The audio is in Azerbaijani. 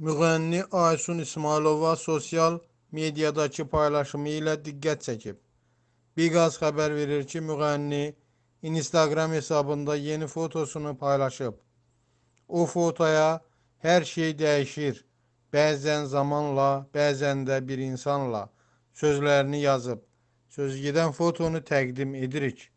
Müğənni Aysun İsmailova sosial mediadakı paylaşımı ilə diqqət çəkib. Biqaz xəbər verir ki, müğənni Instagram hesabında yeni fotosunu paylaşıb. O fotoya hər şey dəyişir. Bəzən zamanla, bəzən də bir insanla sözlərini yazıb. Sözgedən fotonu təqdim edirik.